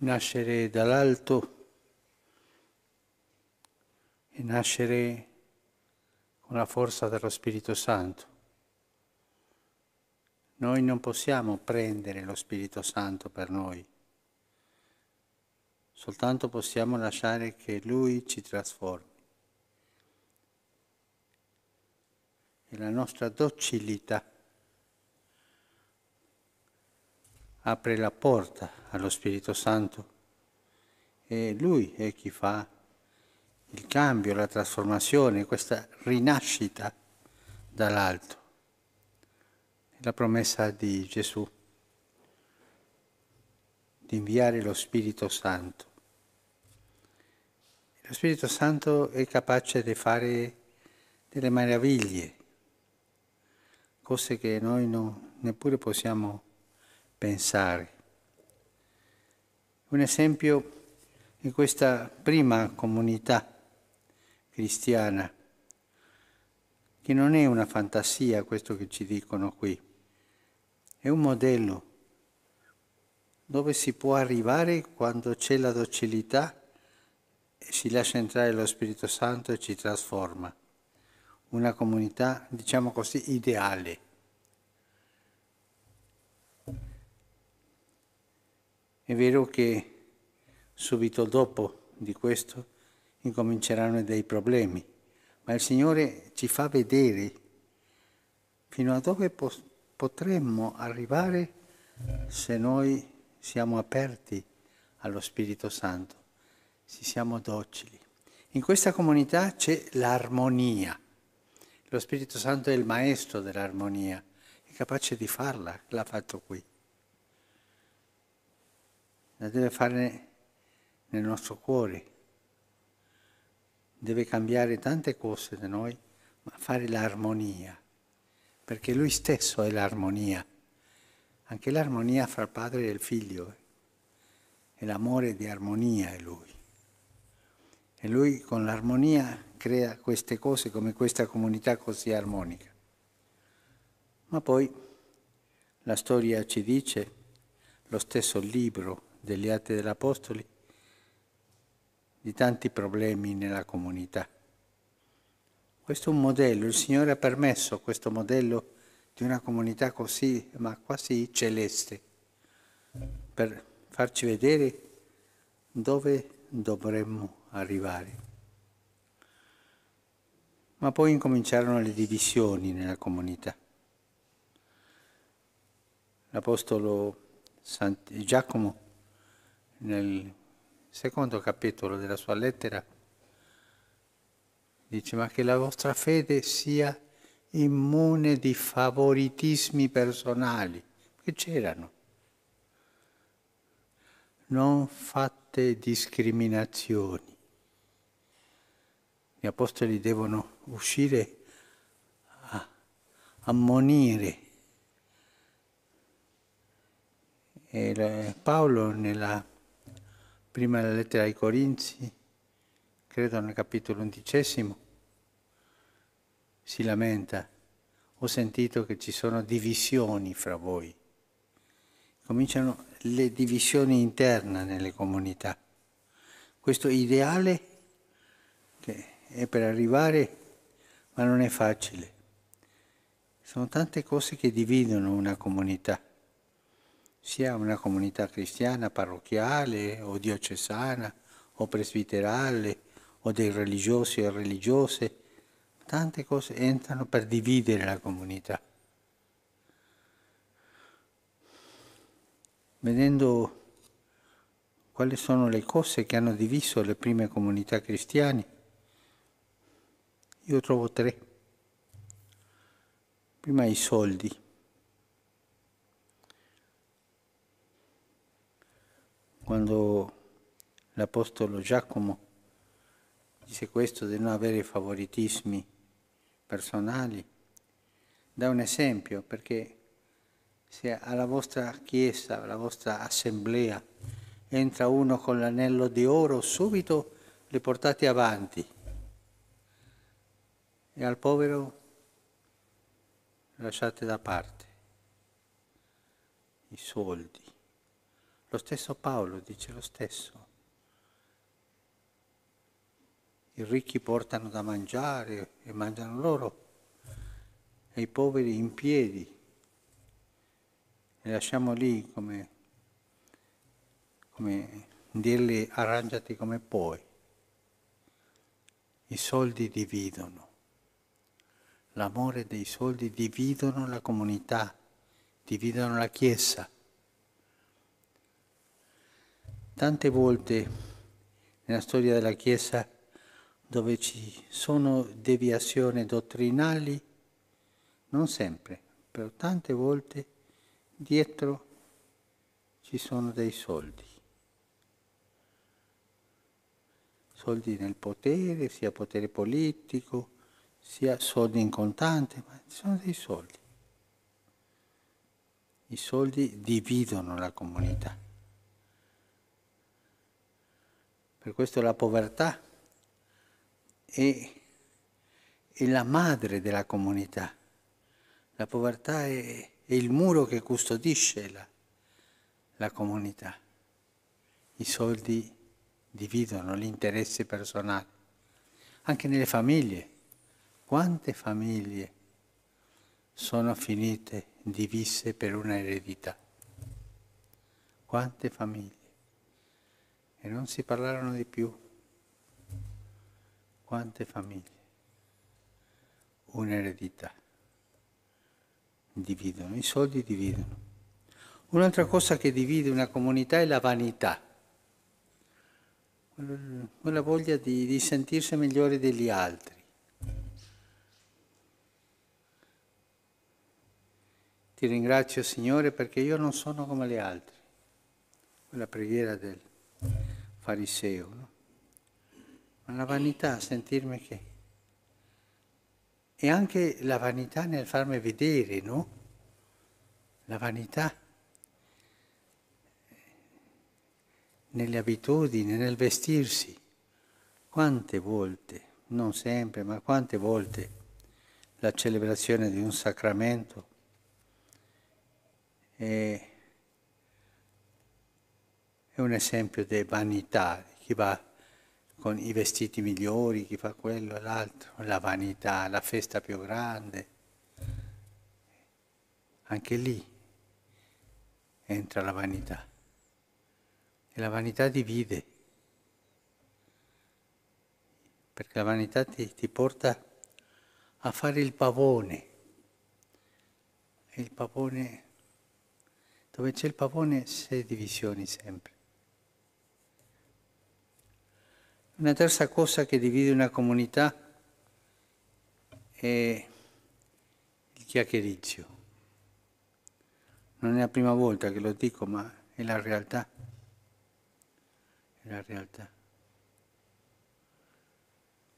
nascere dall'alto e nascere con la forza dello Spirito Santo. Noi non possiamo prendere lo Spirito Santo per noi, soltanto possiamo lasciare che Lui ci trasformi. E la nostra docilità apre la porta allo Spirito Santo e lui è chi fa il cambio, la trasformazione, questa rinascita dall'alto. La promessa di Gesù di inviare lo Spirito Santo. Lo Spirito Santo è capace di fare delle meraviglie, cose che noi non, neppure possiamo pensare. Un esempio in questa prima comunità cristiana, che non è una fantasia questo che ci dicono qui, è un modello dove si può arrivare quando c'è la docilità e si lascia entrare lo Spirito Santo e ci trasforma. Una comunità, diciamo così, ideale. È vero che subito dopo di questo incominceranno dei problemi, ma il Signore ci fa vedere fino a dove potremmo arrivare se noi siamo aperti allo Spirito Santo, se siamo docili. In questa comunità c'è l'armonia. Lo Spirito Santo è il maestro dell'armonia, è capace di farla, l'ha fatto qui la deve fare nel nostro cuore. Deve cambiare tante cose da noi, ma fare l'armonia, perché lui stesso è l'armonia, anche l'armonia fra il padre e il figlio, è l'amore di armonia è lui. E lui con l'armonia crea queste cose come questa comunità così armonica. Ma poi la storia ci dice, lo stesso libro degli Atti degli Apostoli, di tanti problemi nella comunità. Questo è un modello, il Signore ha permesso questo modello di una comunità così, ma quasi celeste, per farci vedere dove dovremmo arrivare. Ma poi incominciarono le divisioni nella comunità. L'Apostolo Giacomo nel secondo capitolo della sua lettera, dice ma che la vostra fede sia immune di favoritismi personali, che c'erano. Non fate discriminazioni. Gli apostoli devono uscire a ammonire. E Paolo nella prima la lettera ai Corinzi, credo nel capitolo undicesimo, si lamenta, ho sentito che ci sono divisioni fra voi, cominciano le divisioni interne nelle comunità. Questo ideale che è per arrivare, ma non è facile. Sono tante cose che dividono una comunità sia una comunità cristiana parrocchiale o diocesana o presbiterale o dei religiosi e religiose, tante cose entrano per dividere la comunità. Vedendo quali sono le cose che hanno diviso le prime comunità cristiane, io trovo tre. Prima i soldi. quando l'Apostolo Giacomo dice questo di non avere favoritismi personali, dà un esempio perché se alla vostra chiesa, alla vostra assemblea entra uno con l'anello di oro, subito le portate avanti e al povero lasciate da parte i soldi. Lo stesso Paolo dice lo stesso. I ricchi portano da mangiare e mangiano loro, e i poveri in piedi. E lasciamo lì come, come dirgli arrangiati come puoi. I soldi dividono. L'amore dei soldi dividono la comunità, dividono la Chiesa tante volte nella storia della Chiesa dove ci sono deviazioni dottrinali, non sempre, però tante volte dietro ci sono dei soldi. Soldi nel potere, sia potere politico, sia soldi in contante, ma ci sono dei soldi. I soldi dividono la comunità. per questo la povertà è, è la madre della comunità. La povertà è, è il muro che custodisce la, la comunità. I soldi dividono l'interesse personale, anche nelle famiglie. Quante famiglie sono finite divise per una eredità? Quante famiglie? e non si parlarono di più. Quante famiglie, un'eredità, dividono, i soldi dividono. Un'altra cosa che divide una comunità è la vanità, quella voglia di, di sentirsi migliore degli altri. Ti ringrazio Signore perché io non sono come gli altri. Quella preghiera del fariseo, no? ma la vanità, sentirmi che... E anche la vanità nel farmi vedere, no? La vanità nelle abitudini, nel vestirsi. Quante volte, non sempre, ma quante volte la celebrazione di un sacramento... Eh, è un esempio di vanità, chi va con i vestiti migliori, chi fa quello e l'altro, la vanità, la festa più grande. Anche lì entra la vanità. E la vanità divide, perché la vanità ti, ti porta a fare il pavone. il pavone, dove c'è il pavone c'è divisioni sempre. Una terza cosa che divide una comunità è il chiacchierizio. Non è la prima volta che lo dico, ma è la realtà. È la realtà.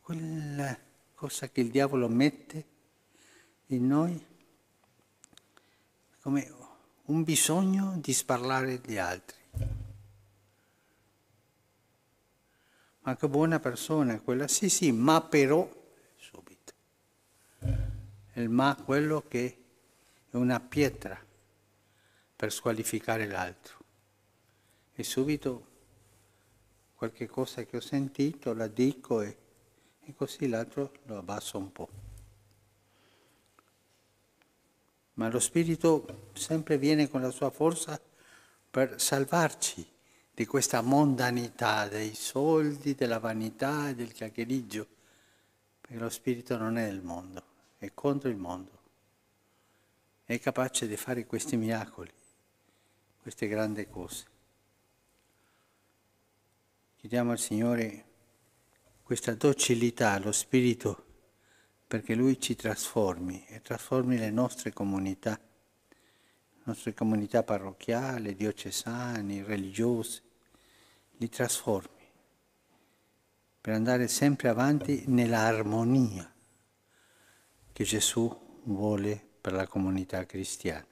Quella cosa che il diavolo mette in noi come un bisogno di sparlare gli altri ma che buona persona quella, sì sì, ma però, subito, il ma quello che è una pietra per squalificare l'altro. E subito qualche cosa che ho sentito la dico e, e così l'altro lo abbasso un po'. Ma lo Spirito sempre viene con la sua forza per salvarci di questa mondanità, dei soldi, della vanità e del chiacchieriggio, perché lo spirito non è il mondo, è contro il mondo, è capace di fare questi miracoli, queste grandi cose. Chiediamo al Signore questa docilità allo spirito perché Lui ci trasformi e trasformi le nostre comunità nostre comunità parrocchiali, diocesane, religiose, li trasformi per andare sempre avanti nell'armonia che Gesù vuole per la comunità cristiana.